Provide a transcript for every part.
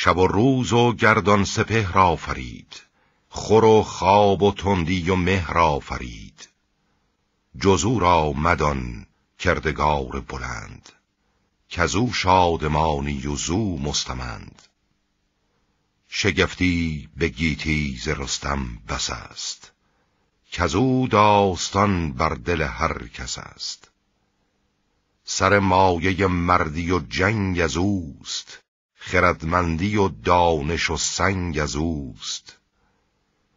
شب و روز و گردان سپه را فرید خور و خواب و تندی و مه را فرید جزو را مدان کردگار بلند کزو شادمانی و زو مستمند شگفتی به گیتی ز رستم بس است کزو داستان بر دل هر کس است سر مایه مردی و جنگ از اوست خردمندی و دانش و سنگ از اوست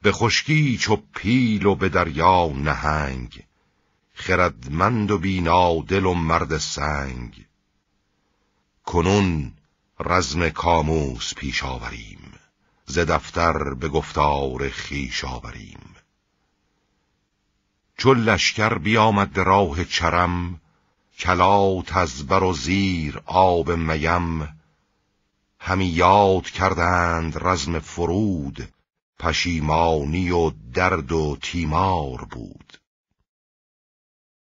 به خشکی چو پیل و به دریا نهنگ خردمند و بینادل و مرد سنگ کنون رزم کاموس پیش آوریم ز دفتر به گفتار خیش آوریم چو لشکر بیامد راه چرم کلات از بر و زیر آب میم همی یاد کردند رزم فرود پشیمانی و درد و تیمار بود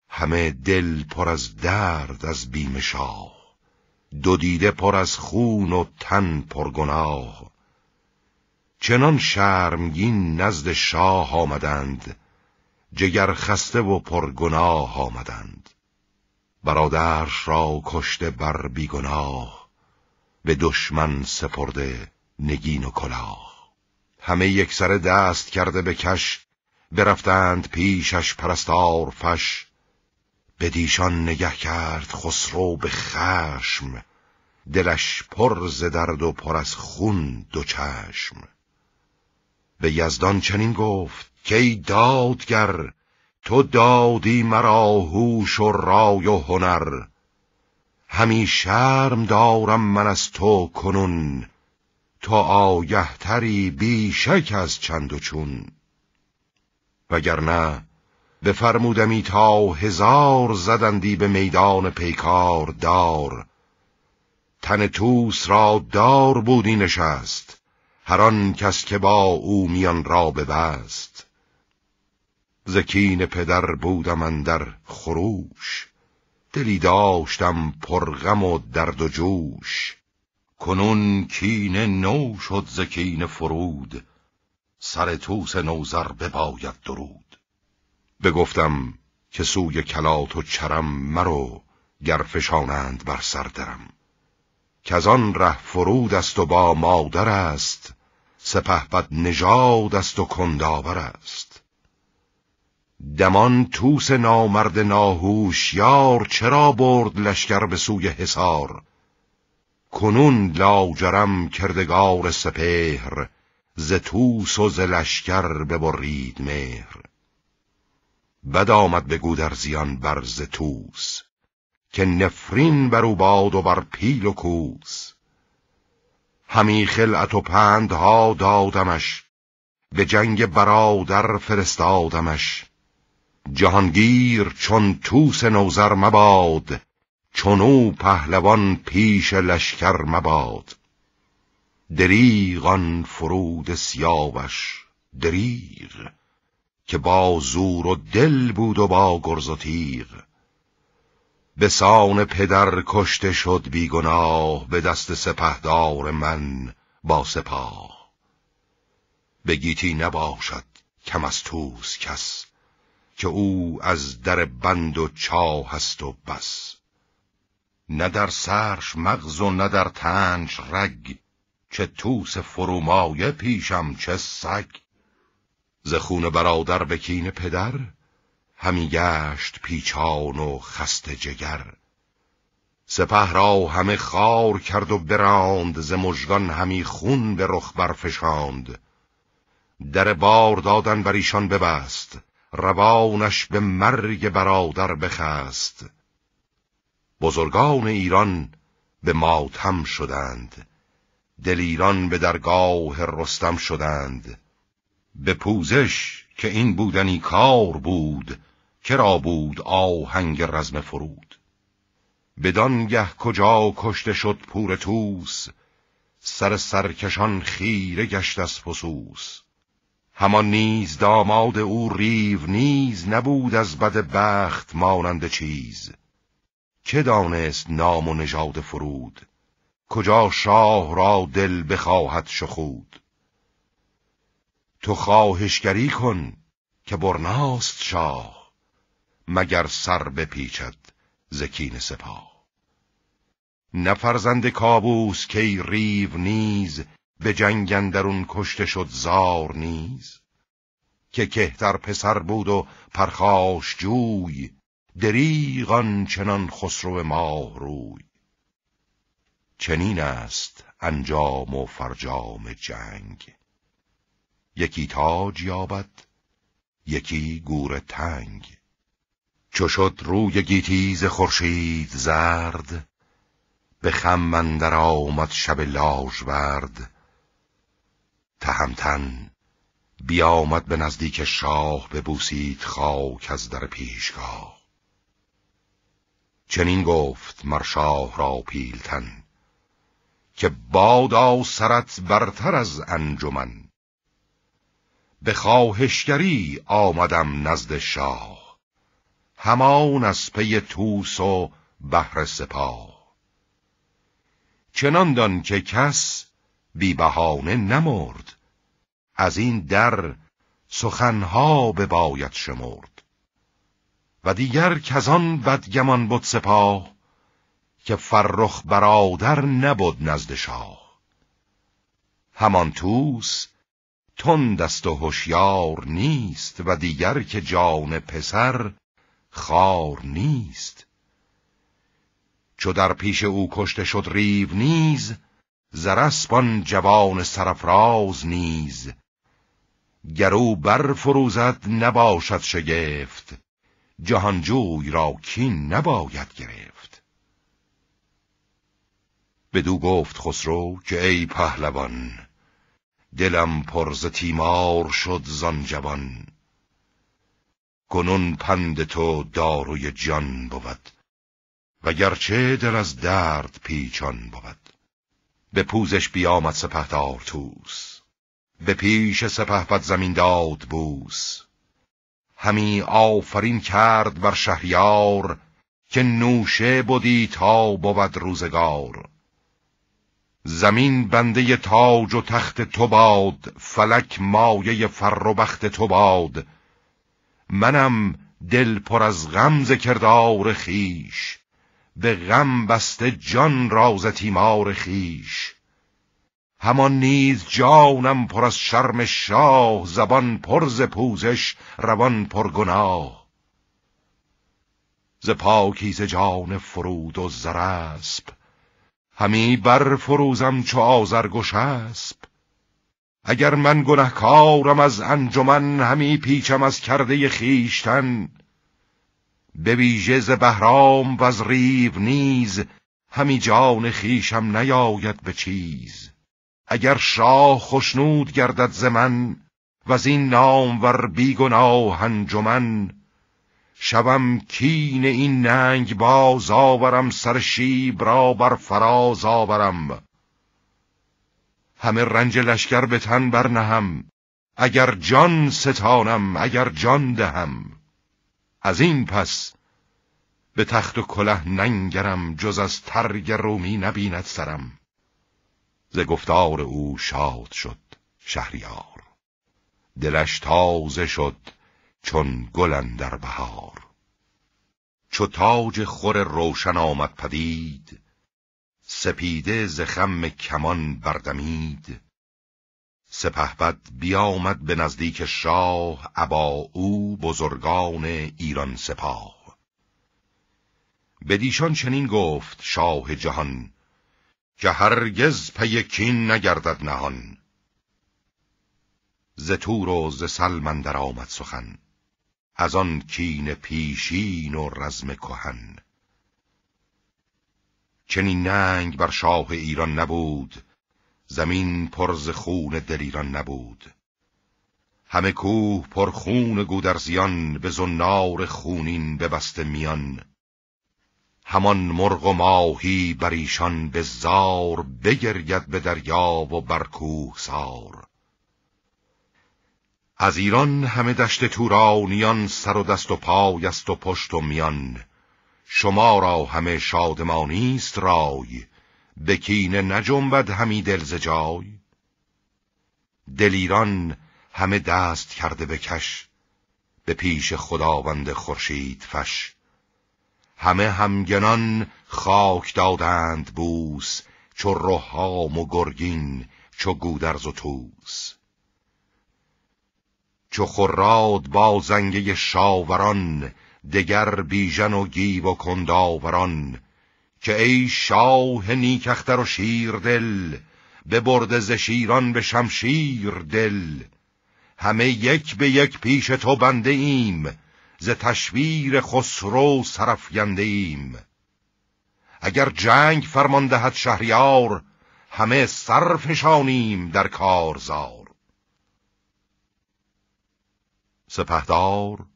همه دل پر از درد از بیم شاه دو دیده پر از خون و تن پر گناه چنان شرمگین نزد شاه آمدند جگر خسته و پر گناه آمدند برادرش را کشته بر بیگناه به دشمن سپرده نگین و کلاه همه یک سر دست کرده به کش برفتند پیشش پرستار فش به دیشان نگه کرد خسرو به خشم دلش پر ز درد و پر از خون دو چشم به یزدان چنین گفت که ای دادگر تو دادی مرا هوش و رای و هنر همی شرم دارم من از تو کنون تا آگهتری بیشک از چند و چون وگرنه فرمودمی تا هزار زدندی به میدان پیکار دار تن توس را دار بودی نشست هر کس که با او میان را ببست زکین پدر بودم در خروش دلی داشتم پرغم و درد و جوش کنون کینه نو شد ز فرود سر توس نوزر بباید درود بگفتم که سوی کلات و چرم مرو گر فشانند بر سر درم که آن ره فرود است و با مادر است سپه بد نژاد است و کنداور است دمان توس نامرد یار چرا برد لشکر به سوی حصار کنون لاجرم کردگار سپهر ز توس و ز لشکر ببرید مهر بد آمد به گودرزیان بر ز توس که نفرین بر او باد و بر پیل و کوس همی خلعت و پندها دادمش به جنگ برادر فرستادمش جهانگیر چون توس نوزر مباد چون او پهلوان پیش لشکر مباد دریغان فرود سیاوش دریغ که با زور و دل بود و با گرز و تیغ به سان پدر کشته شد بیگناه به دست سپهدار من با سپاه به گیتی نباشد کم از توس کس که او از در بند و چاه هست و بس نه در سرش مغز و نه در تنش رگ چه توس فرومایه پیشم چه سگ ز خون برادر به کین پدر همی گشت پیچان و خست جگر سپه را همه خار کرد و براند ز مژگان همی خون به رخ برفشاند در بار دادن بر ایشان ببست روانش به مرگ برادر بخست بزرگان ایران به ماتم شدند دلیران به درگاه رستم شدند به پوزش که این بودنی کار بود کرا بود آهنگ رزم فرود بدانگه کجا کشته شد پور توس سر سرکشان خیره گشت از پسوس همان نیز داماد او ریو نیز نبود از بد بخت مانند چیز چه دانست نام و نژاد فرود کجا شاه را دل بخواهد شخود تو خواهشگری کن که برناست شاه مگر سر بپیچد زکین سپاه نه کابوس کی ریو نیز به جنگ اندرون کشته شد زار نیز که کهتر پسر بود و پرخاش جوی دریغان چنان خسرو ماه روی چنین است انجام و فرجام جنگ یکی تاج یابد یکی گور تنگ چو شد روی گیتیز خورشید زرد به خم در آمد شب لاژورد تهمتن بیامد به نزدیک شاه ببوسید خاک از در پیشگاه چنین گفت مر شاه را پیلتن که بادا سرت برتر از انجمن به خواهشگری آمدم نزد شاه همان از پی توس و بهر سپاه چنان دان که کس بی بهانه نمرد از این در سخنها به باید شمرد و دیگر کزان بدگمان بود سپاه که فرخ برادر نبود نزد شاه همان توس تند دست و هوشیار نیست و دیگر که جان پسر خار نیست چو در پیش او کشته شد ریو نیز زرسبان جوان سرفراز نیز گرو بر نباشد شگفت جهانجوی را کین نباید گرفت بدو گفت خسرو که ای پهلوان دلم پرز تیمار شد زان جوان کنون پند تو داروی جان بود گرچه دل از درد پیچان بود به پوزش بیامد سپهدار توس به پیش بد زمین داد بوس همی آفرین کرد بر شهریار که نوشه بودی تا بود روزگار زمین بنده تاج و تخت تو باد فلک مایه فر و بخت تو باد منم دل پر از غمز کردار خیش به غم بسته جان راز تیمار خیش همان نیز جانم پر از شرم شاه زبان پر ز پوزش روان پر گناه ز ز جان فرود و زرسب همی بر فروزم چو آزرگش اسب اگر من گنهکارم از انجمن همی پیچم از کرده خیشتن به ویژه ز بهرام و از ریو نیز همی جان خیشم نیاید به چیز اگر شاه خوشنود گردد ز من و از این نام ور بیگناه انجمن شوم کین این ننگ باز آورم سر شیب را بر فراز آورم همه رنج لشکر به تن برنهم اگر جان ستانم اگر جان دهم از این پس به تخت و کله ننگرم جز از ترگ رومی نبیند سرم ز گفتار او شاد شد شهریار دلش تازه شد چون گلن در بهار چو تاج خور روشن آمد پدید سپیده ز خم کمان بردمید سپهبد بیامد به نزدیک شاه ابا او بزرگان ایران سپاه بدیشان چنین گفت شاه جهان که هرگز پی کین نگردد نهان ز تور و ز سلمان آمد سخن از آن کین پیشین و رزم کهن چنین ننگ بر شاه ایران نبود زمین پر ز خون دلیران نبود همه کوه پر خون گودرزیان به زنار خونین ببسته میان همان مرغ و ماهی بر ایشان به زار بگرید به دریا و بر کوه سار از ایران همه دشت تورانیان سر و دست و پای و پشت و میان شما را همه شادمانی است رای بکینه نجنبد همی دل زجای دلیران همه دست کرده بکش به پیش خداوند خورشید فش همه همگنان خاک دادند بوس چو رهام و گرگین چو گودرز و توس چو خراد با زنگه شاوران دگر بیژن و گیو و کنداوران که ای شاه نیکختر و شیر دل به ز شیران به شمشیر دل همه یک به یک پیش تو بنده ایم ز تشویر خسرو سرفگنده ایم اگر جنگ فرمان دهد شهریار همه سرفشانیم در کارزار سپهدار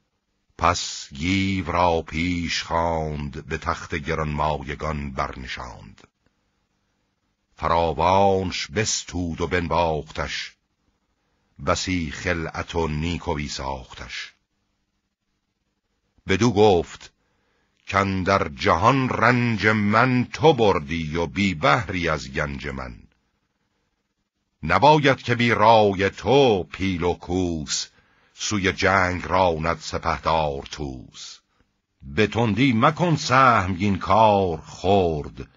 پس گیو را پیش خواند به تخت گرانمایگان برنشاند فراوانش بستود و بنباختش بسی خلعت و نیکوی ساختش بدو گفت کن در جهان رنج من تو بردی و بی بهری از گنج من نباید که بی رای تو پیل و کوس سوی جنگ راند سپهدار توس به تندی مکن این کار خورد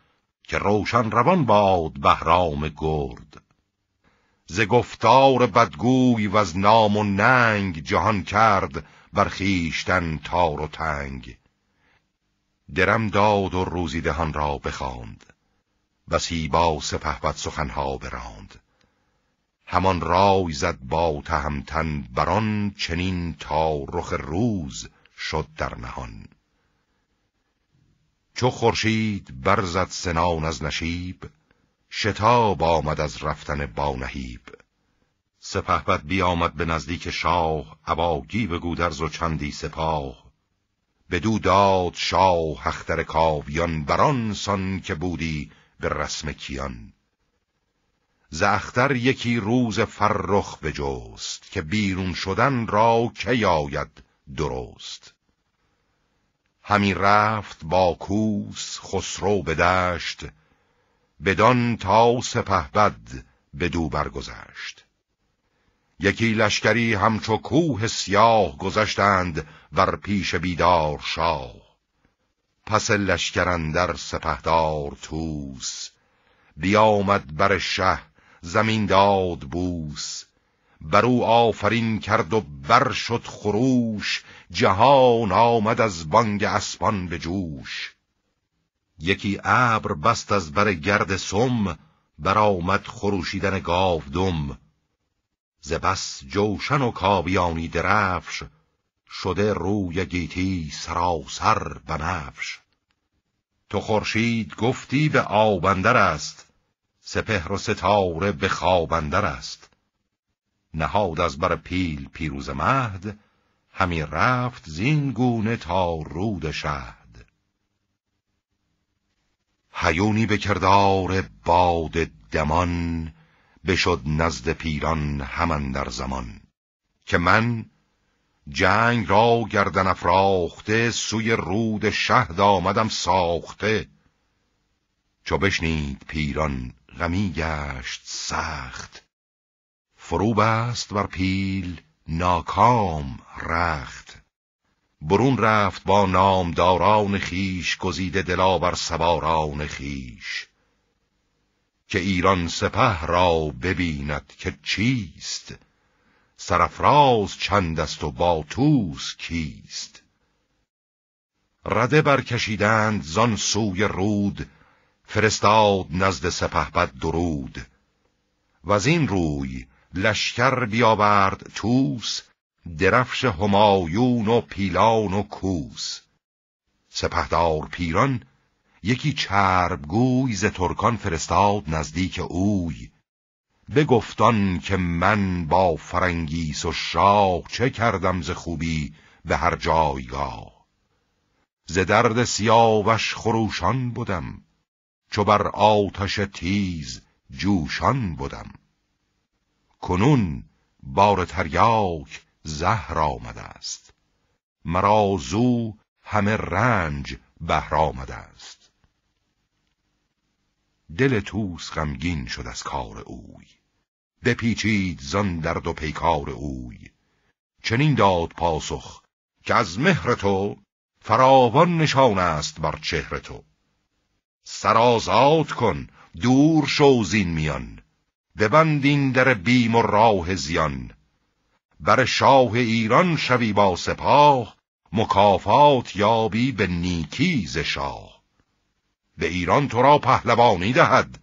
که روشن روان باد بهرام گرد ز گفتار بدگوی و از نام و ننگ جهان کرد بر خیشتن تار و تنگ درم داد و روزیدهان را بخواند و سیبا بد سخنها براند همان رای زد با تهمتن بران چنین تا رخ روز شد در نهان چو خورشید برزد سنان از نشیب شتاب آمد از رفتن با بانهیب سپهبد بیامد به نزدیک شاه اباگی به گودرز و چندی سپاه بدو داد شاه اختر کاویان بران سان که بودی به رسم کیان زختر یکی روز فرخ جوست که بیرون شدن را که یاید درست همی رفت با کوس خسرو به دشت بدان تا به دو برگذشت یکی لشکری همچو کوه سیاه گذشتند ور پیش بیدار شاه پس در سپهدار توس بیامد بر شه زمین داد بوس بر او آفرین کرد و بر شد خروش جهان آمد از بانگ اسبان به جوش یکی ابر بست از بر گرد سم بر آمد خروشیدن گاو دم ز بس جوشن و کابیانی درفش شده روی گیتی سراسر بنفش تو خورشید گفتی به آبندر است سپهر و ستاره به خوابندر است نهاد از بر پیل پیروز مهد همی رفت زین گونه تا رود شهد هیونی به کردار باد دمان بشد نزد پیران همان در زمان که من جنگ را گردن افراخته سوی رود شهد آمدم ساخته چو بشنید پیران غمی گشت سخت فرو بست بر پیل ناکام رخت برون رفت با نامداران خیش گزیده دلاور سواران خیش که ایران سپه را ببیند که چیست سرفراز چند است و با توس کیست رده برکشیدند زان سوی رود فرستاد نزد سپهبد درود و از این روی لشکر بیاورد توس درفش همایون و پیلان و کوس سپهدار پیران یکی چربگوی ز ترکان فرستاد نزدیک اوی بگفتان که من با فرنگیس و شاه چه کردم ز خوبی به هر جایگاه ز درد سیاوش خروشان بودم چو بر آتش تیز جوشان بودم کنون بار تریاک زهر آمده است مرا زو همه رنج بهر آمده است دل توس غمگین شد از کار اوی بپیچید زن درد و پیکار اوی چنین داد پاسخ که از مهر تو فراوان نشان است بر چهر تو سرازاد کن دور شو زین میان ببندین در بیم و راه زیان بر شاه ایران شوی با سپاه مکافات یابی به نیکی ز شاه به ایران تو را پهلوانی دهد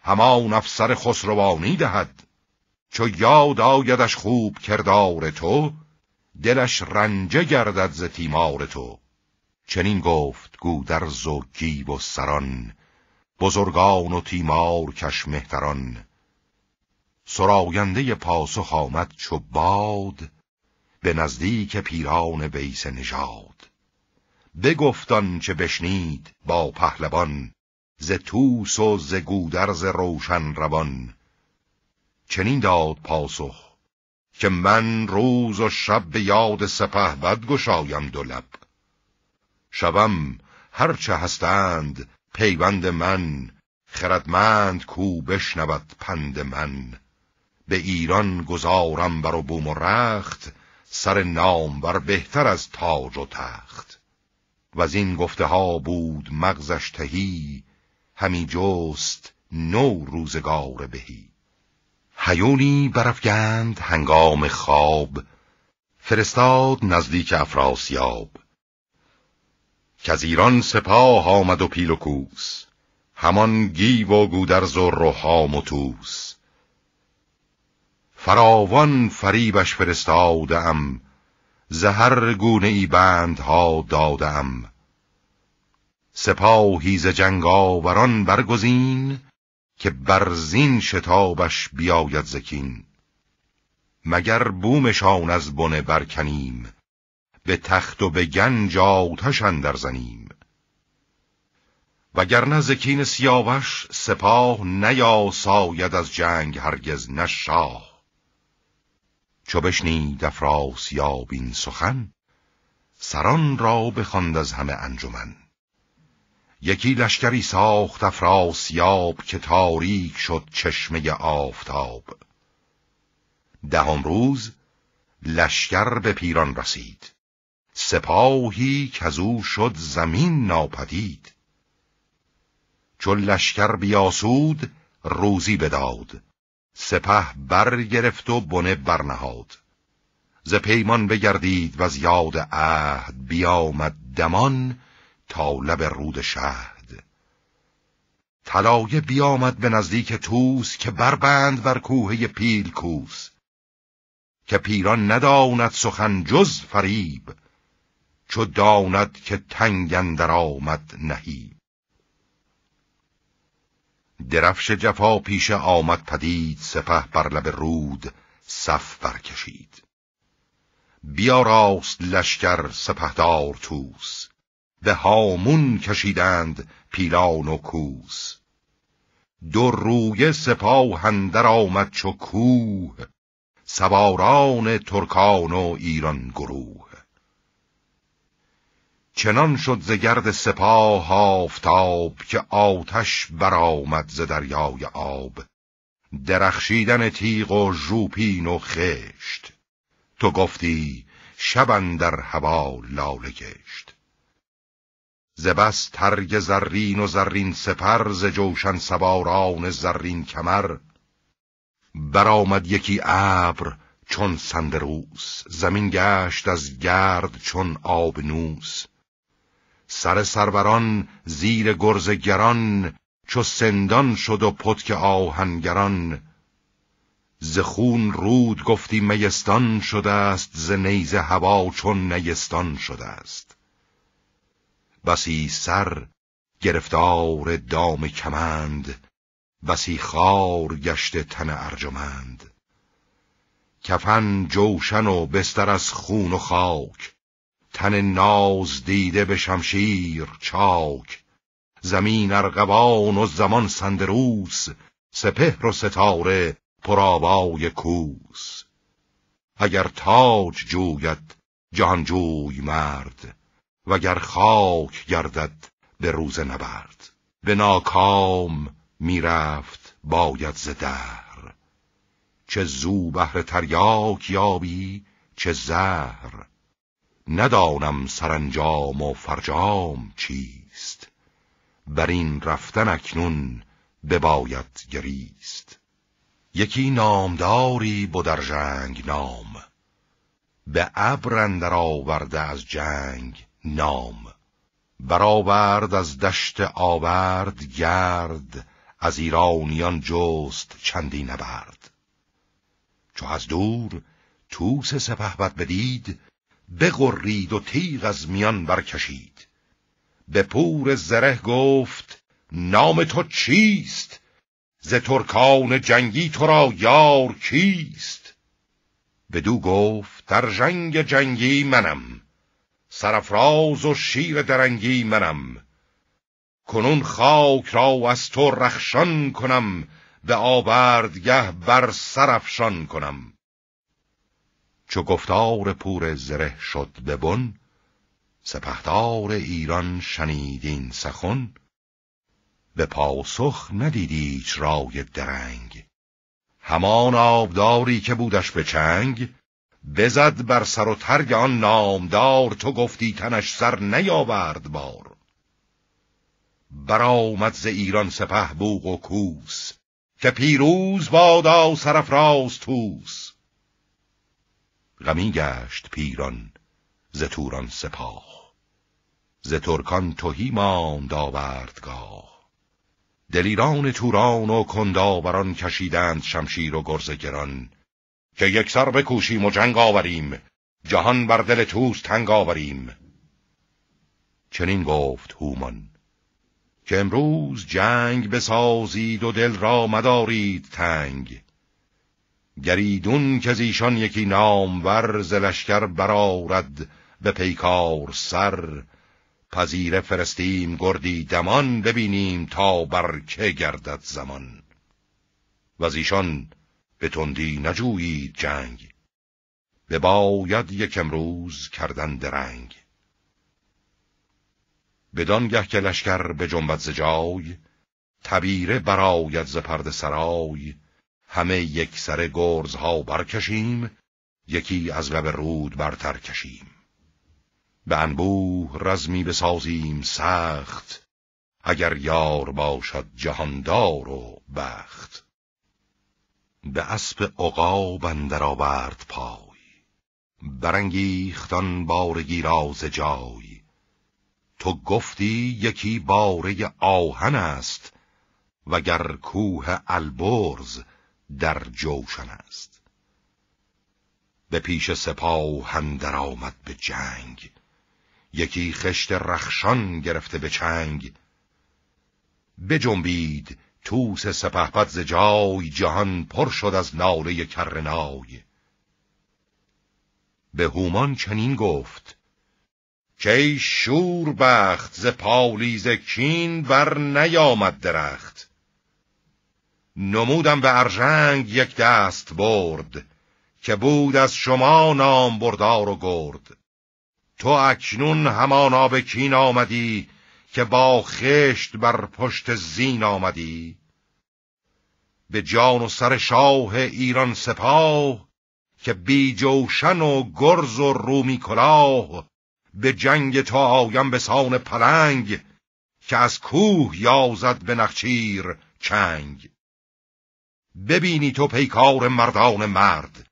همان افسر خسروانی دهد چو یاد آیدش خوب کردار تو دلش رنجه گردد ز تیمار تو چنین گفت گودرز و گیب و سران بزرگان و تیمار کش مهتران پاسخ آمد چو باد به نزدیک پیران ویس نژاد بگفتان چه بشنید با پهلوان ز توس و ز گودرز روشن روان چنین داد پاسخ که من روز و شب به یاد سپه بد گشایم دو شوم هرچه هستند پیوند من خردمند کو بشنود پند من به ایران گذارم بر بوم و رخت سر نام بر بهتر از تاج و تخت و از این گفته ها بود مغزش تهی همی جست نو روزگار بهی هیونی برفگند هنگام خواب فرستاد نزدیک افراسیاب که از ایران سپاه آمد و پیل و کوس همان گیو و گودرز و روحام و توس فراوان فریبش فرستادم زهر گونه ای بندها دادم سپاهی ز جنگاوران برگزین که برزین شتابش بیاید زکین مگر بومشان از بنه برکنیم به تخت و به گنج آتش اندر زنیم وگرنه زکین سیاوش سپاه نیاساید از جنگ هرگز نشاه شاه چو بشنید افراسیاب این سخن سران را بخواند از همه انجمن یکی لشکری ساخت افراسیاب که تاریک شد چشمه آفتاب دهم روز لشکر به پیران رسید سپاهی که از او شد زمین ناپدید چون لشکر بیاسود روزی بداد سپه برگرفت و بنه برنهاد ز پیمان بگردید و از یاد عهد بیامد دمان تا لب رود شهد طلایه بیامد به نزدیک توس که بربند بر کوه پیل کوس که پیران نداند سخن جز فریب چو داند که تنگ اندر آمد نهی درفش جفا پیش آمد پدید سپه بر لب رود صف برکشید بیا راست لشکر سپهدار توس به هامون کشیدند پیلان و کوس دو روی سپاه هندر آمد چو کوه سواران ترکان و ایران گروه چنان شد ز گرد سپاه آفتاب که آتش برآمد ز دریای آب درخشیدن تیغ و ژوپین و خشت تو گفتی شبن در هوا لاله گشت ز بس ترگ زرین و زرین سپر ز جوشن سواران زرین کمر برآمد یکی ابر چون سندروس زمین گشت از گرد چون آب نوس. سر سروران زیر گرز گران چو سندان شد و پتک آهنگران ز خون رود گفتی میستان شده است ز نیز هوا چون نیستان شده است بسی سر گرفتار دام کمند بسی خار گشت تن ارجمند کفن جوشن و بستر از خون و خاک تن ناز دیده به شمشیر چاک زمین ارغوان و زمان سندروس سپهر و ستاره پرابای کوس اگر تاج جوید جهانجوی مرد وگر خاک گردد به روز نبرد به ناکام میرفت باید ز در چه زو بهر تریاک یابی چه زهر ندانم سرانجام و فرجام چیست بر این رفتن اکنون بباید گریست یکی نامداری در جنگ نام به ابر اندر آورده از جنگ نام برآورد از دشت آورد گرد از ایرانیان جست چندی نبرد چو از دور توس سپهبد بدید بغرید و تیغ از میان برکشید به پور زره گفت نام تو چیست ز ترکان جنگی تو را یار کیست بدو گفت در جنگ جنگی منم سرفراز و شیر درنگی منم کنون خاک را از تو رخشان کنم به آوردگه بر سرفشان کنم چو گفتار پور زره شد به بن سپهدار ایران شنیدین سخن به پاسخ ندید رای درنگ همان آبداری که بودش به چنگ بزد بر سر و ترگ آن نامدار تو گفتی تنش سر نیاورد بار برآمد ز ایران سپه بوق و کوس که پیروز بادا سرفراز توس غمی گشت پیران ز توران سپاه ز ترکان توهی ماند آوردگاه دلیران توران و کنداوران کشیدند شمشیر و گرز گران که سر بکوشیم و جنگ آوریم جهان بر دل توس تنگ آوریم چنین گفت هومان که امروز جنگ بسازید و دل را مدارید تنگ گریدون که از ایشان یکی نام ز لشکر برارد به پیکار سر پذیره فرستیم گردی دمان ببینیم تا بر که گردد زمان و زیشان ایشان به تندی نجویید جنگ به باید یک امروز کردن درنگ بدانگه که لشکر به جنبت زجای جای تبیره براید ز پرد سرای همه یک سر گرزها برکشیم یکی از لب رود برتر کشیم به انبوه رزمی بسازیم سخت اگر یار باشد جهاندار و بخت به اسب عقاب اندر آورد پای برانگیختان بارگی راز جای تو گفتی یکی باره آهن است وگر کوه البرز در جوشن است به پیش سپاه در آمد به جنگ یکی خشت رخشان گرفته به چنگ بجنبید توس سپه ز جای جهان پر شد از ناله کرنای به هومان چنین گفت که شور بخت ز پالیز کین بر نیامد درخت نمودم به ارژنگ یک دست برد که بود از شما نام بردار و گرد تو اکنون همانا به کین آمدی که با خشت بر پشت زین آمدی به جان و سر شاه ایران سپاه که بی جوشن و گرز و رومی کلاه به جنگ تا آیم به سان پلنگ که از کوه یازد به نخچیر چنگ ببینی تو پیکار مردان مرد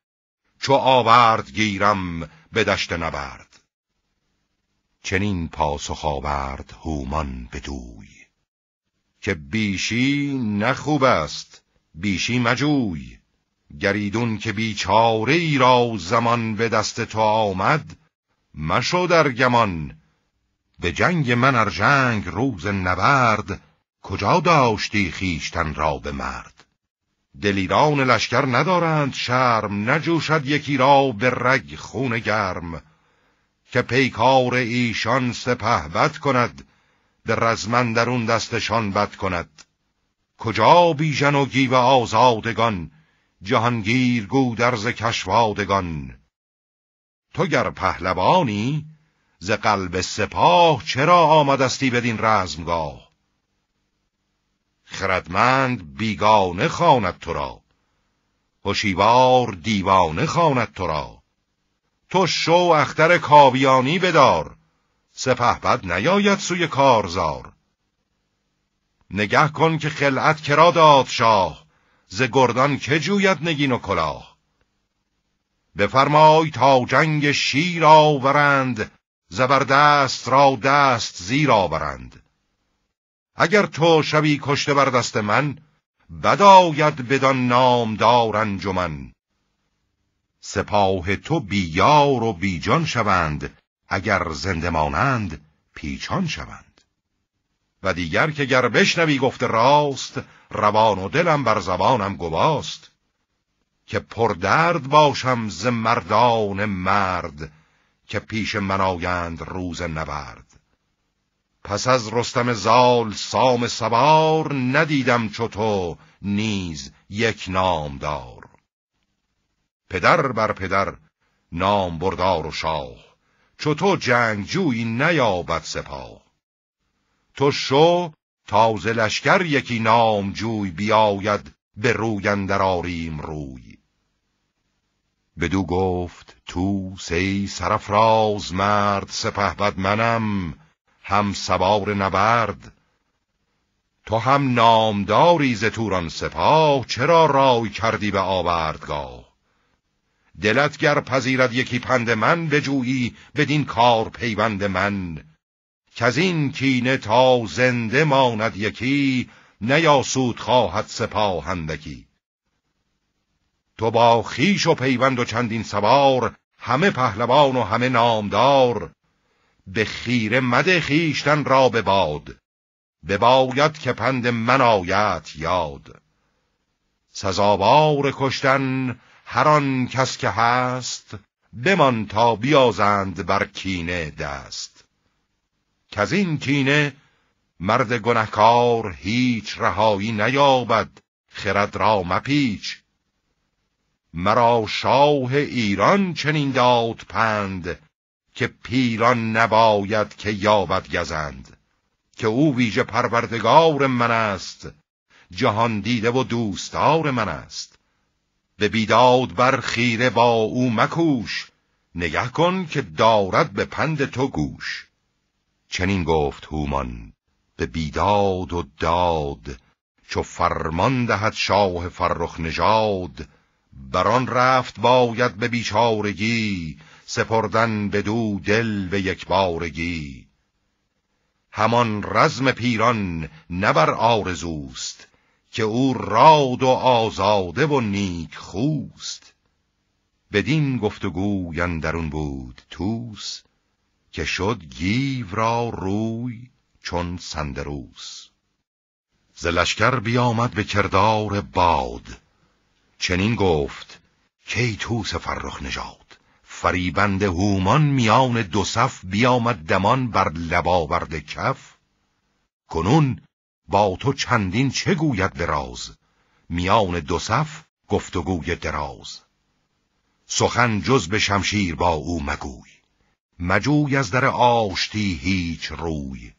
چو آورد گیرم به دشت نبرد چنین پاسخ آورد هومان بدوی که بیشی نخوب است بیشی مجوی گریدون که بیچاره ای را زمان به دست تو آمد مشو در گمان به جنگ من جنگ روز نبرد کجا داشتی خیشتن را به مرد دلیران لشکر ندارند شرم نجوشد یکی را به رگ خون گرم که پیکار ایشان سپه بد کند به رزمن درون دستشان بد کند کجا بیژن و گیو آزادگان جهانگیر گودرز کشوادگان تو گر پهلوانی ز قلب سپاه چرا آمدستی بدین رزمگاه خردمند بیگانه خواند تو را هوشیوار دیوانه خواند تو را تو شو اختر کاویانی بدار سپه بد نیاید سوی کارزار نگه کن که خلعت کرا داد شاه ز گردان که جوید نگین و کلاه بفرمای تا جنگ شیر آورند زبردست را دست زیر آورند اگر تو شوی کشته بر دست من بداید بدان نام انجمن سپاه تو بیار و بیجان شوند اگر زنده مانند پیچان شوند و دیگر که گر بشنوی گفته راست روان و دلم بر زبانم گواست که پردرد باشم ز مردان مرد که پیش من آیند روز نبرد پس از رستم زال سام سبار ندیدم چو تو نیز یک نام دار پدر بر پدر نام بردار و شاه چو تو جنگجویی نیابد سپاه تو شو تازه لشکر یکی نامجوی بیاید به روی اندر روی بدو گفت تو سی سرفراز مرد سپه بد منم هم سوار نبرد تو هم نامداری ز توران سپاه چرا رای کردی به آوردگاه دلت گر پذیرد یکی پند من جویی بدین کار پیوند من که از این کینه تا زنده ماند یکی نیاسود خواهد سپاهندکی تو با خیش و پیوند و چندین سوار همه پهلوان و همه نامدار به خیره مده خیشتن را به باد به باید که پند من آیت یاد سزاوار کشتن هر آن کس که هست بمان تا بیازند بر کینه دست که از این کینه مرد گنهکار هیچ رهایی نیابد خرد را مپیچ مرا شاه ایران چنین داد پند که پیران نباید که یابد گزند که او ویژه پروردگار من است جهان دیده و دوستار من است به بیداد بر خیره با او مکوش نگه کن که دارد به پند تو گوش چنین گفت هومان به بیداد و داد چو فرمان دهد شاه فرخ نژاد بران رفت باید به بیچارگی سپردن به دو دل به یک بارگی همان رزم پیران نبر آرزوست که او راد و آزاده و نیک خوست بدین گفتگو درون بود توس که شد گیو را روی چون سندروس زلشکر بیامد به کردار باد چنین گفت کی توس فرخ نژاد فریبند هومان میان دو صف بیامد دمان بر لباورد کف کنون با تو چندین چه گوید به میان دو صف گفتگوی دراز سخن جز به شمشیر با او مگوی مجوی از در آشتی هیچ روی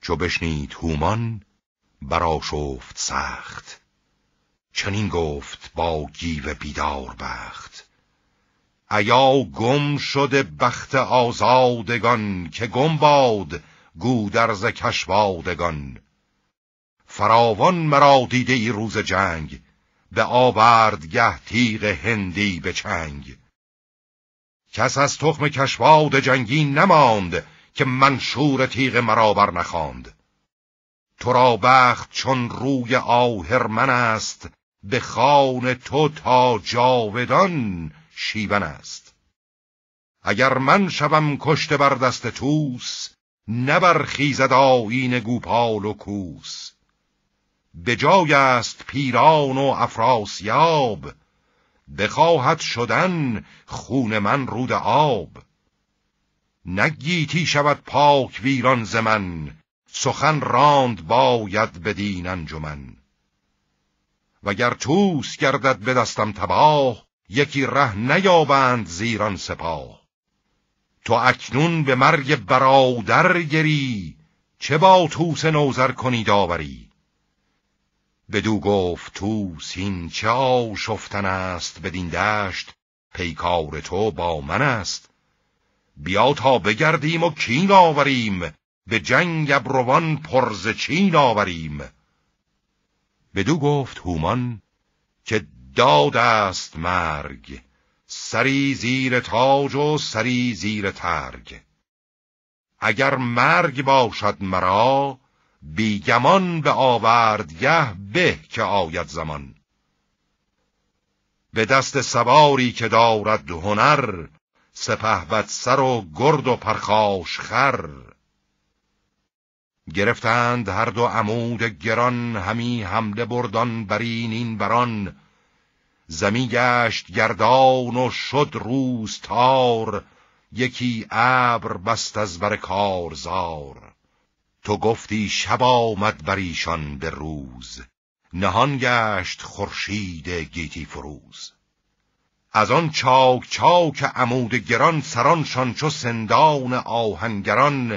چو بشنید هومان افت سخت چنین گفت با گیو بیدار بخت ایا گم شده بخت آزادگان که گم باد گودرز کشوادگان فراوان مرا دیده ای روز جنگ به آوردگه تیغ هندی به چنگ کس از تخم کشواد جنگی نماند که منشور تیغ مرا بر نخواند تو را بخت چون روی من است به خان تو تا جاودان شیون است اگر من شوم کشته بر دست توس خیزد آیین گوپال و کوس به جای است پیران و افراسیاب بخواهد شدن خون من رود آب نگیتی شود پاک ویران ز من سخن راند باید بدین انجمن وگر توس گردد به دستم تباه یکی ره نیابند زیران سپاه تو اکنون به مرگ برادر گری چه با توس نوزر کنی داوری بدو گفت تو این چه آشفتن است بدین دشت پیکار تو با من است بیا تا بگردیم و کین آوریم به جنگ ابروان پرز چین آوریم بدو گفت هومان که داد است مرگ سری زیر تاج و سری زیر ترگ اگر مرگ باشد مرا بیگمان به آوردگه به که آید زمان به دست سواری که دارد هنر سپهبد سر و گرد و پرخاش خر گرفتند هر دو عمود گران همی حمله بردان برین این بران زمین گشت گردان و شد روز تار یکی ابر بست از بر کارزار تو گفتی شب آمد بر ایشان به روز نهان گشت خورشید گیتی فروز از آن چاک چاک عمود گران سرانشان چو سندان آهنگران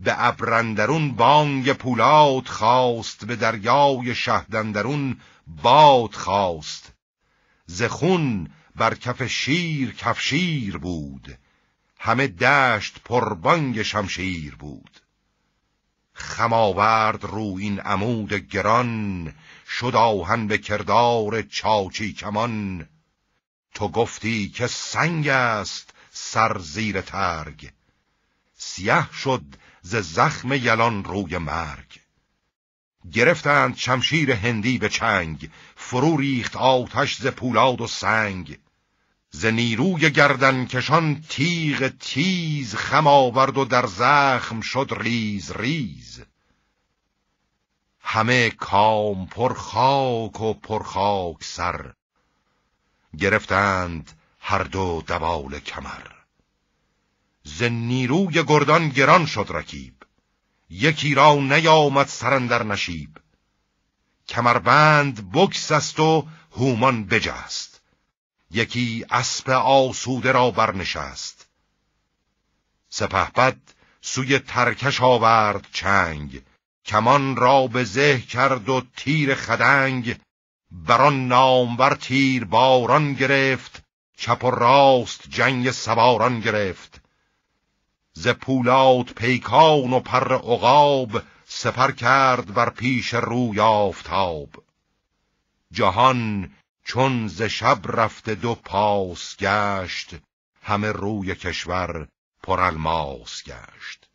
به ابرندرون بانگ پولاد خواست به دریای شهدندرون باد خواست زخون بر کف شیر کفشیر بود همه دشت پربانگ شمشیر بود خماورد رو این عمود گران شد آهن به کردار چاچی کمان تو گفتی که سنگ است سر زیر ترگ سیه شد ز زخم یلان روی مرگ گرفتند شمشیر هندی به چنگ فرو ریخت آتش ز پولاد و سنگ ز نیروی گردن کشان تیغ تیز خم آورد و در زخم شد ریز ریز همه کام خاک و پرخاک سر گرفتند هر دو دوال کمر ز نیروی گردان گران شد رکیب یکی را نیامد سرندر نشیب کمربند است و هومان بجست یکی اسب آسوده را برنشست سپهبد سوی ترکش آورد چنگ کمان را به زه کرد و تیر خدنگ بران نامور تیر باران گرفت چپ و راست جنگ سواران گرفت ز پولاد پیکان و پر عقاب سپر کرد بر پیش روی آفتاب جهان چون ز شب رفته دو پاس گشت همه روی کشور پرالماس گشت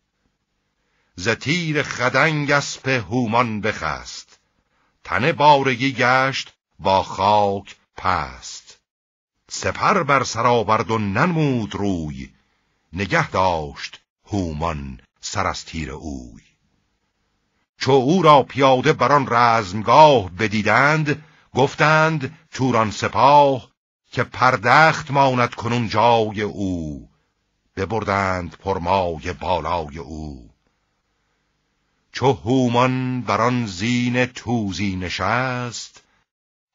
ز تیر خدنگ اسپ هومان بخست تنه بارگی گشت با خاک پست سپر بر سر آورد و ننمود روی نگه داشت هومان سر از تیر اوی چو او را پیاده بر آن رزمگاه بدیدند گفتند توران سپاه که پردخت ماند کنون جای او ببردند پرمای بالای او چو هومان آن زین توزی نشست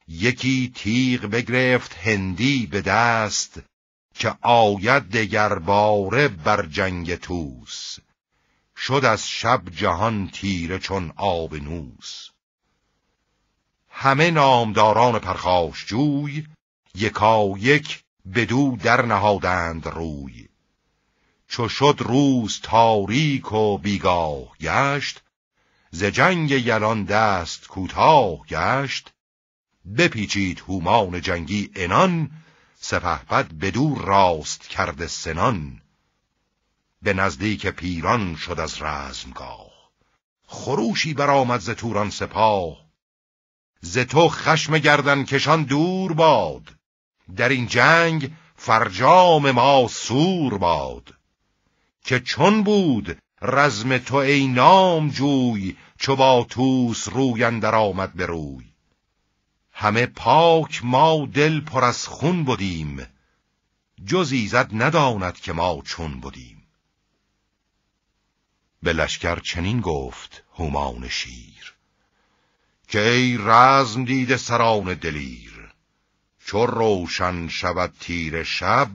یکی تیغ بگرفت هندی به دست که آید دگر باره بر جنگ توس شد از شب جهان تیره چون آب نوز همه نامداران پرخاشجوی یکا یک بدو در نهادند روی چو شد روز تاریک و بیگاه گشت ز جنگ یلان دست کوتاه گشت بپیچید هومان جنگی انان سپهبد بدو راست کرده سنان به نزدیک پیران شد از رزمگاه خروشی برآمد ز توران سپاه ز تو خشم گردن کشان دور باد در این جنگ فرجام ما سور باد که چون بود رزم تو ای نام جوی چو با توس روی آمد بروی همه پاک ما دل پر از خون بودیم جز نداند که ما چون بودیم به لشکر چنین گفت هومان شیر که ای رزم دیده سران دلیر چو روشن شود تیر شب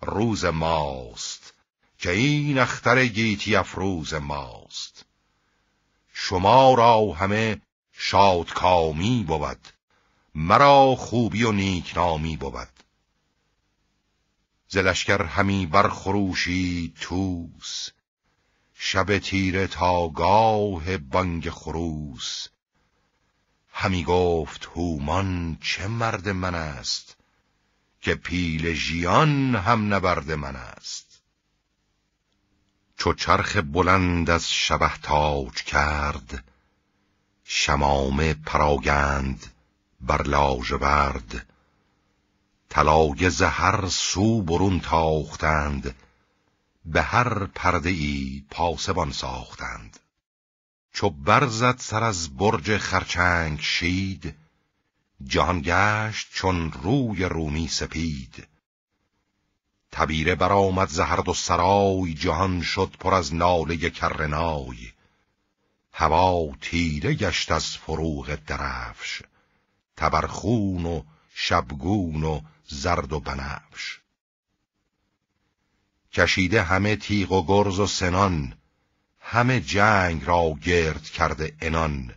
روز ماست که این اختر گیتی افروز ماست شما را همه شادکامی بود مرا خوبی و نیکنامی بود زلشکر همی برخروشی توس شب تیره تا گاه بانگ خروس همی گفت هومان چه مرد من است که پیل جیان هم نبرد من است چو چرخ بلند از شبه تاج کرد شمامه پراگند بر لاج برد هر سو برون تاختند به هر پرده ای پاسبان ساختند چو برزد سر از برج خرچنگ شید جهان گشت چون روی رومی سپید تبیره برآمد آمد و و سرای جهان شد پر از ناله کرنای هوا تیره گشت از فروغ درفش تبرخون و شبگون و زرد و بنفش کشیده همه تیغ و گرز و سنان همه جنگ را گرد کرده انان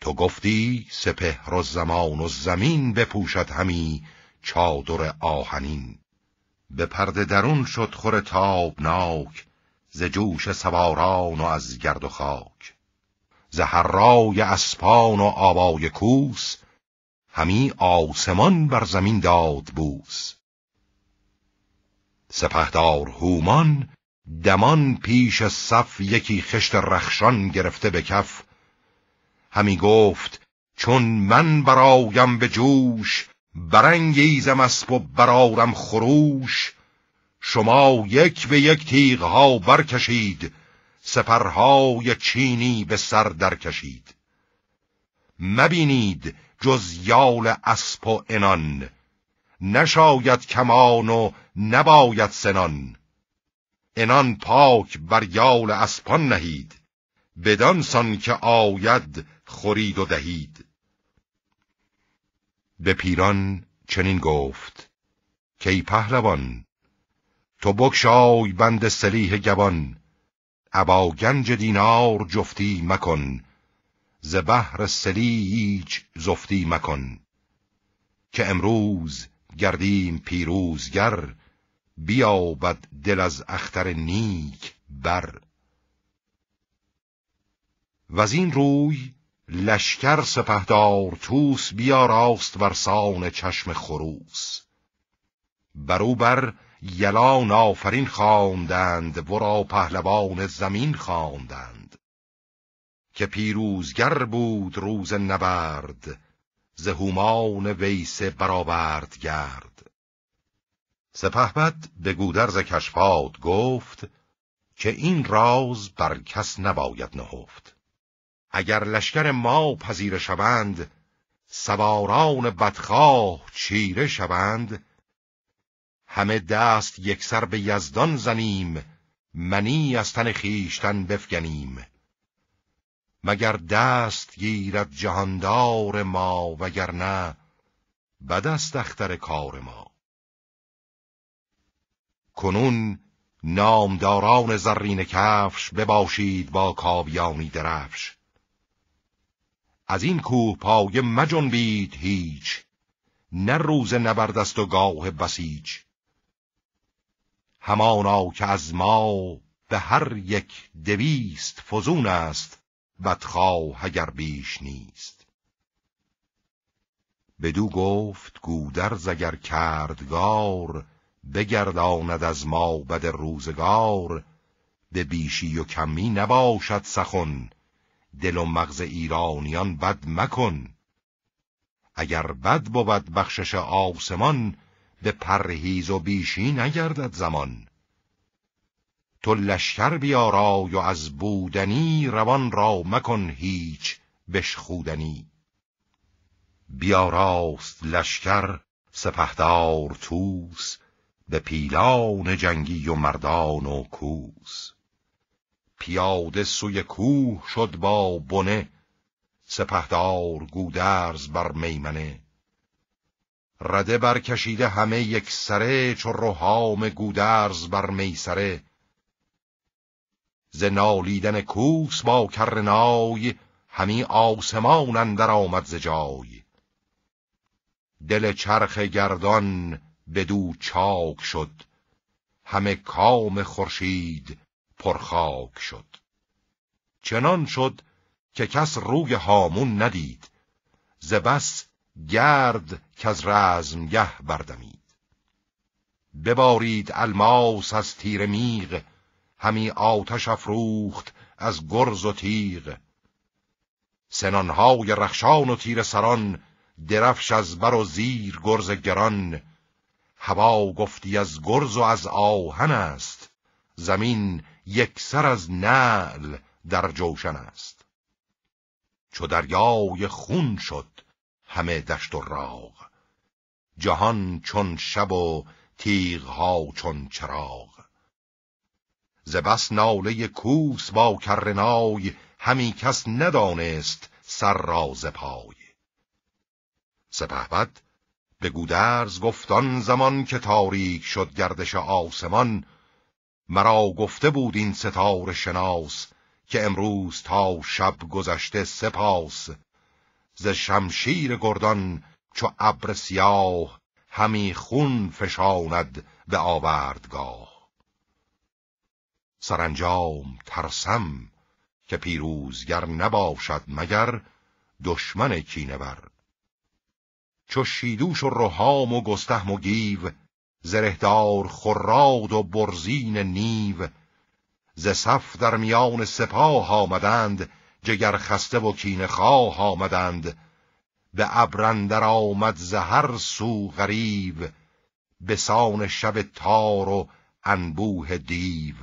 تو گفتی سپهر و زمان و زمین بپوشد همی چادر آهنین به پرده درون شد خور تابناک ز جوش سواران و از گرد و خاک ز هرای اسپان و آبای کوس همی آسمان بر زمین داد بوس سپهدار هومان دمان پیش صف یکی خشت رخشان گرفته به کف همی گفت چون من برایم به جوش برانگیزم اسب و برارم خروش شما یک به یک تیغ تیغها برکشید سپرهای چینی به سر درکشید مبینید جز یال اسب و انان نشاید کمان و نباید سنان انان پاک بر یال اسپان نهید بدانسان که آید خورید و دهید به پیران چنین گفت که ای پهلوان تو بکشای بند سلیح گوان ابا گنج دینار جفتی مکن ز بهر سلی هیچ زفتی مکن که امروز گردیم پیروزگر بیابد دل از اختر نیک بر و از این روی لشکر سپهدار توس بیا راست ورسان چشم خروس برو بر یلان آفرین خواندند و را پهلوان زمین خواندند که پیروزگر بود روز نبرد ز ویسه برآورد گرد سپهبد به گودرز کشفاد گفت که این راز بر کس نباید نهفت اگر لشکر ما پذیره شوند سواران بدخواه چیره شوند همه دست یکسر به یزدان زنیم منی از تن خیشتن بفگنیم مگر دست گیرد جهاندار ما وگرنه نه بدست اختر کار ما کنون نامداران زرین کفش بباشید با کاویانی درفش از این کوه پای بید هیچ نه روز نبردست و گاه بسیج همانا که از ما به هر یک دویست فزون است بدخواه اگر بیش نیست بدو گفت گودرز اگر کردگار بگرداند از ما بد روزگار به بیشی و کمی نباشد سخن دل و مغز ایرانیان بد مکن اگر بد بود بخشش آسمان به پرهیز و بیشی نگردد زمان تو لشکر بیارای و از بودنی روان را مکن هیچ بشخودنی بیاراست لشکر سپهدار توس به پیلان جنگی و مردان و کوس پیاده سوی کوه شد با بنه سپهدار گودرز بر میمنه رده برکشیده همه یک سره چو روحام گودرز بر میسره ز نالیدن کوس با کرنای همی آسمان اندر آمد ز جای دل چرخ گردان بدو چاک شد همه کام خورشید پرخاک شد چنان شد که کس روی هامون ندید ز بس گرد که از رزمگه بردمید ببارید الماس از تیر میغ همی آتش افروخت از گرز و تیغ سنانهای رخشان و تیر سران درفش از بر و زیر گرز گران هوا گفتی از گرز و از آهن است زمین سر از نعل در جوشن است چو دریای خون شد همه دشت و راغ جهان چون شب و تیغ ها چون چراغ ز بس ناله کوس با کرنای همی کس ندانست سر راز پای سپهبد به گودرز گفتان زمان که تاریک شد گردش آسمان مرا گفته بود این ستاره شناس که امروز تا شب گذشته سپاس ز شمشیر گردان چو ابر سیاه همی خون فشاند به آوردگاه سرانجام ترسم که پیروزگر نباشد مگر دشمن کینه چو شیدوش و رهام و گستهم و گیو زرهدار خراد و برزین نیو ز صف در میان سپاه آمدند جگر خسته و کین خواه آمدند به ابرندر آمد زهر سو غریب به سان شب تار و انبوه دیو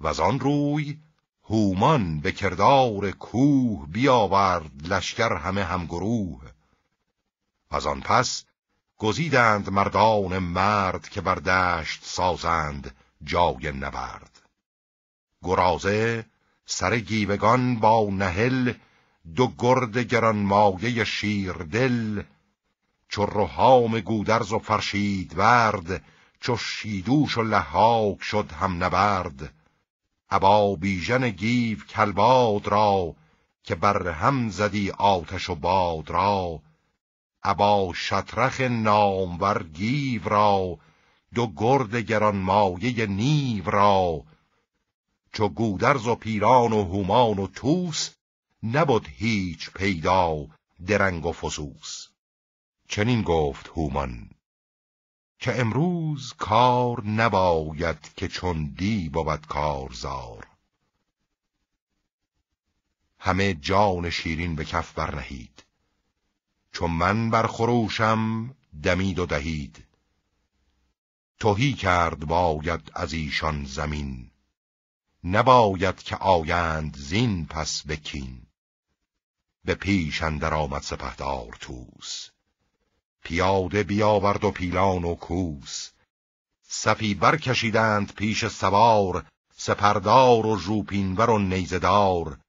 و آن روی هومان به کردار کوه بیاورد لشکر همه همگروه از آن پس گزیدند مردان مرد که بر دشت سازند جای نبرد گرازه سر گیوگان با نهل دو گرد شیر دل چو روحام گودرز و فرشید ورد چو شیدوش و لحاک شد هم نبرد ابا بیژن گیو کلباد را که بر هم زدی آتش و باد را ابا شطرخ نامور گیو را دو گرد مایه نیو را چو گودرز و پیران و هومان و توس نبود هیچ پیدا درنگ و فسوس چنین گفت هومان که امروز کار نباید که چون دی بود زار همه جان شیرین به کف برنهید چون من بر خروشم دمید و دهید توهی کرد باید از ایشان زمین نباید که آیند زین پس بکین به پیش اندر آمد سپهدار توس پیاده بیاورد و پیلان و کوس صفی برکشیدند پیش سوار سپردار و ژوپینور و نیزدار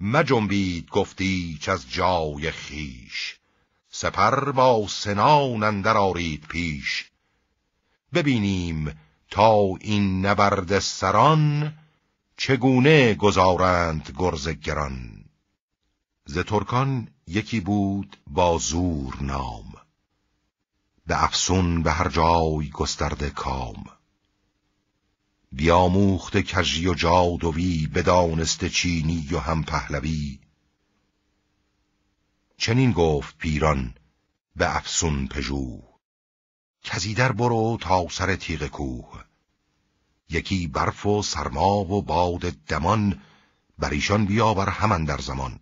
مجنبید گفتی از جای خیش سپر با سنان اندر آرید پیش ببینیم تا این نبرد سران چگونه گذارند گرز گران ز ترکان یکی بود با زور نام به افسون به هر جای گسترده کام بیاموخت کژی و جادوی بدانست چینی و هم پهلوی چنین گفت پیران به افسون پژو کزی در برو تا سر تیغ کوه یکی برف و سرما و باد دمان بر ایشان بیاور همان در زمان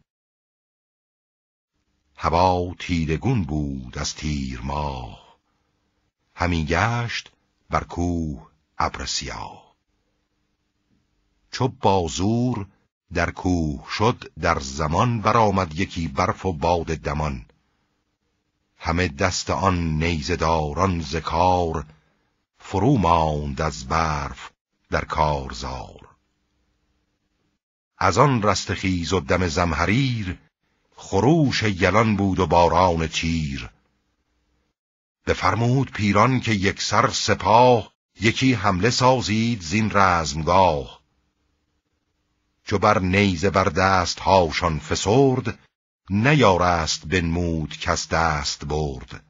هوا تیرگون بود از تیر ما همی گشت بر کوه ابر سیاه چو بازور در کوه شد در زمان برآمد یکی برف و باد دمان همه دست آن نیزداران زکار فرو ماند از برف در کارزار از آن رستخیز و دم زمحریر خروش یلان بود و باران چیر بفرمود پیران که یک سر سپاه یکی حمله سازید زین رزمگاه چو بر نیزه بر دست هاشان فسرد نیارست بنمود کس دست برد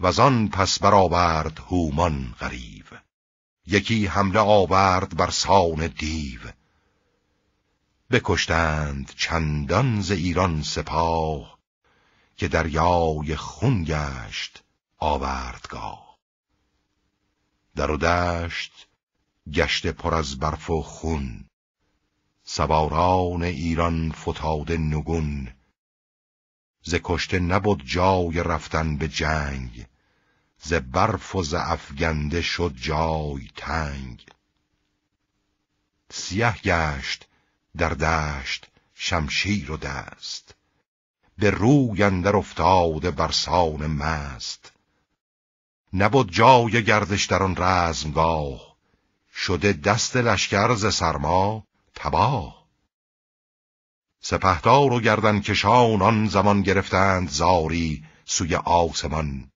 و آن پس برآورد هومان غریب یکی حمله آورد بر سان دیو بکشتند چندان ز ایران سپاه که در دریای خون گشت آوردگاه در و دشت گشت پر از برف و خون سواران ایران فتاده نگون ز کشته نبود جای رفتن به جنگ ز برف و ز افگنده شد جای تنگ سیه گشت در دشت شمشیر و دست به روی اندر افتاده برسان مست نبود جای گردش در آن رزمگاه شده دست لشکر ز سرما تباه سپهدار و گردن کشان آن زمان گرفتند زاری سوی آسمان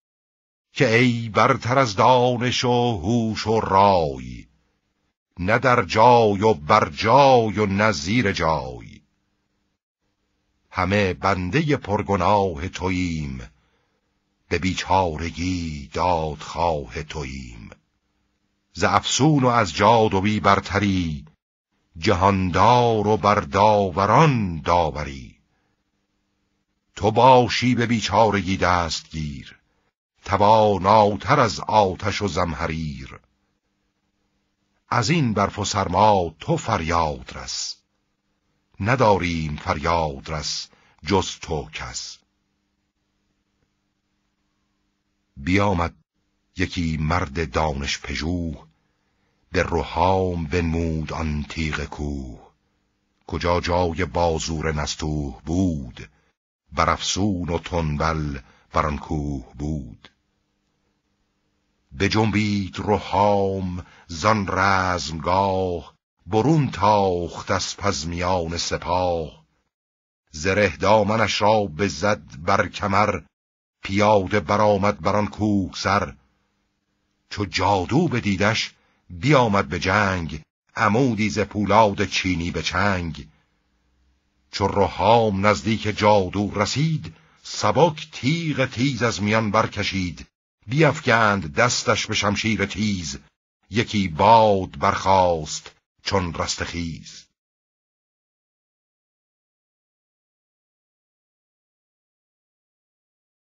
که ای برتر از دانش و هوش و رای نه در جای و بر جای و نزیر جای همه بنده پرگناه توییم به بیچارگی دادخواه توییم ز افسون و از جادوی برتری جهاندار و بر داوران داوری تو باشی به بیچارگی دستگیر تواناتر از آتش و زمهریر از این برف و سرما تو فریاد رس نداریم فریاد رس جز تو کس بیامد یکی مرد دانش پژوه به روحام بنمود آن تیغ کوه کجا جای بازور نستوه بود بر افسون و تنبل بر آن کوه بود بجنبید روحام زان رزمگاه برون تاخت از پزمیان سپاه زره دامنش را بزد بر کمر پیاده برآمد بر آن کوه سر چو جادو به دیدش بیامد به جنگ عمودی ز پولاد چینی به چنگ چو روحام نزدیک جادو رسید سبک تیغ تیز از میان برکشید بیافکند دستش به شمشیر تیز یکی باد برخاست چون رستخیز